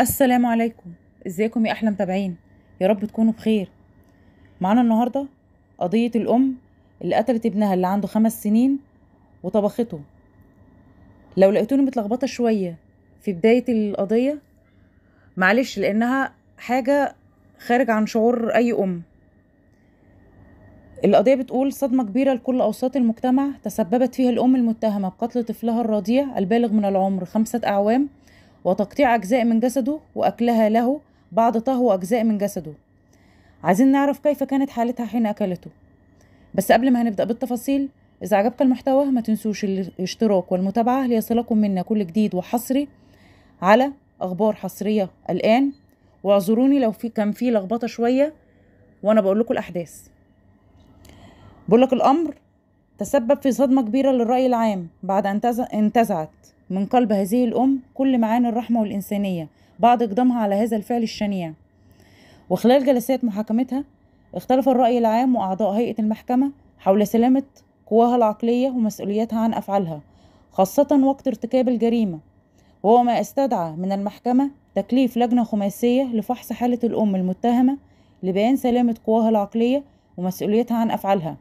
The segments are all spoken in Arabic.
السلام عليكم ازيكم يا احلى متابعين يا رب تكونوا بخير معانا النهارده قضيه الام اللي قتلت ابنها اللي عنده خمس سنين وطبخته لو لقيتوني متلخبطه شويه في بدايه القضيه معلش لانها حاجه خارج عن شعور اي ام القضية بتقول صدمة كبيرة لكل أوساط المجتمع تسببت فيها الأم المتهمة بقتل طفلها الرضيع البالغ من العمر خمسة أعوام وتقطيع أجزاء من جسده وأكلها له بعد طهو أجزاء من جسده عايزين نعرف كيف كانت حالتها حين أكلته بس قبل ما هنبدأ بالتفاصيل إذا عجبك المحتوى ما تنسوش الاشتراك والمتابعة ليصلكم منا كل جديد وحصري على أخبار حصرية الآن واعذروني لو في كان في لخبطة شوية وأنا بقول لكم الأحداث بقول لك الأمر تسبب في صدمة كبيرة للرأي العام بعد أن انتزعت من قلب هذه الأم كل معاني الرحمة والإنسانية بعد إقدامها على هذا الفعل الشنيع وخلال جلسات محاكمتها اختلف الرأي العام وأعضاء هيئة المحكمة حول سلامة قواها العقلية ومسؤوليتها عن أفعالها خاصة وقت ارتكاب الجريمة وهو ما استدعى من المحكمة تكليف لجنة خماسية لفحص حالة الأم المتهمة لبيان سلامة قواها العقلية ومسؤوليتها عن أفعالها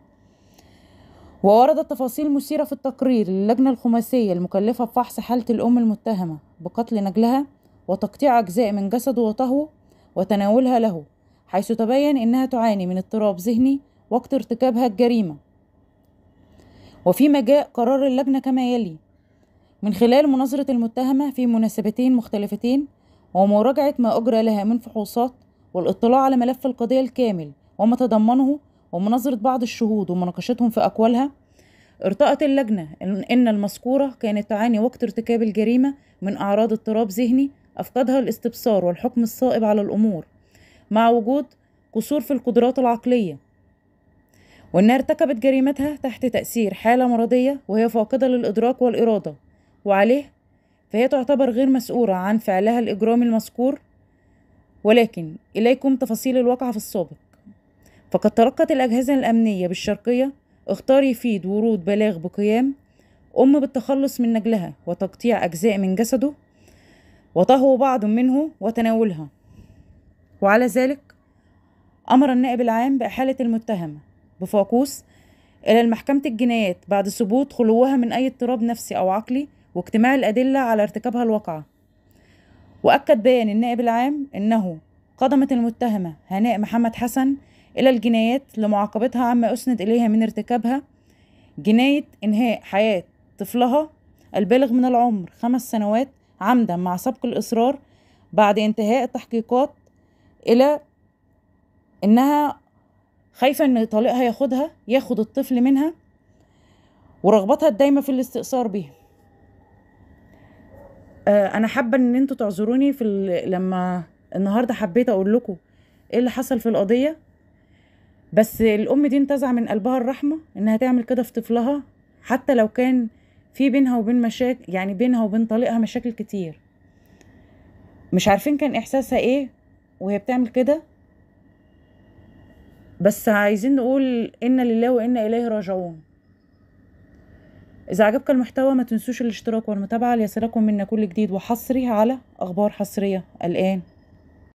ووردت تفاصيل مثيرة في التقرير للجنة الخماسية المكلفة بفحص حالة الأم المتهمة بقتل نجلها وتقطيع أجزاء من جسده وطهوه وتناولها له حيث تبين إنها تعاني من اضطراب ذهني وقت ارتكابها الجريمة وفيما جاء قرار اللجنة كما يلي من خلال مناظرة المتهمة في مناسبتين مختلفتين ومراجعة ما أجرى لها من فحوصات والاطلاع على ملف القضية الكامل وما تضمنه ومناظرة بعض الشهود ومناقشتهم في أقوالها ارتأت اللجنة إن المذكورة كانت تعاني وقت ارتكاب الجريمة من أعراض اضطراب ذهني أفقدها الاستبصار والحكم الصائب على الأمور مع وجود قصور في القدرات العقلية وإنها ارتكبت جريمتها تحت تأثير حالة مرضية وهي فاقدة للإدراك والإرادة وعليه فهي تعتبر غير مسؤولة عن فعلها الإجرامي المذكور ولكن إليكم تفاصيل الواقعة في السابق فقد تلقت الأجهزة الأمنية بالشرقية اختار يفيد ورود بلاغ بقيام أم بالتخلص من نجلها وتقطيع أجزاء من جسده وطهو بعض منه وتناولها وعلى ذلك أمر النائب العام بإحالة المتهمة بفاقوس إلى المحكمة الجنايات بعد ثبوت خلوها من أي اضطراب نفسي أو عقلي واجتماع الأدلة على ارتكابها الواقعة وأكد بيان النائب العام أنه قدمت المتهمة هناء محمد حسن إلى الجنايات لمعاقبتها عما أسند إليها من ارتكابها جناية إنهاء حياة طفلها البالغ من العمر خمس سنوات عمدا مع سبق الإصرار بعد انتهاء التحقيقات إلى إنها خايفة إن طليقها ياخدها ياخد الطفل منها ورغبتها الدايمة في الاستئثار بيه آه، أنا حابة إن أنتوا تعذروني في لما النهاردة حبيت أقول لكم إيه اللي حصل في القضية بس الام دي انتزع من قلبها الرحمه انها تعمل كده في طفلها حتى لو كان في بينها وبين مشاكل يعني بينها وبين طليقها مشاكل كتير مش عارفين كان احساسها ايه وهي بتعمل كده بس عايزين نقول إنا لله وإنا إليه راجعون إذا عجبك المحتوى ما تنسوش الاشتراك والمتابعة ليصلكم منا كل جديد وحصري على أخبار حصرية الآن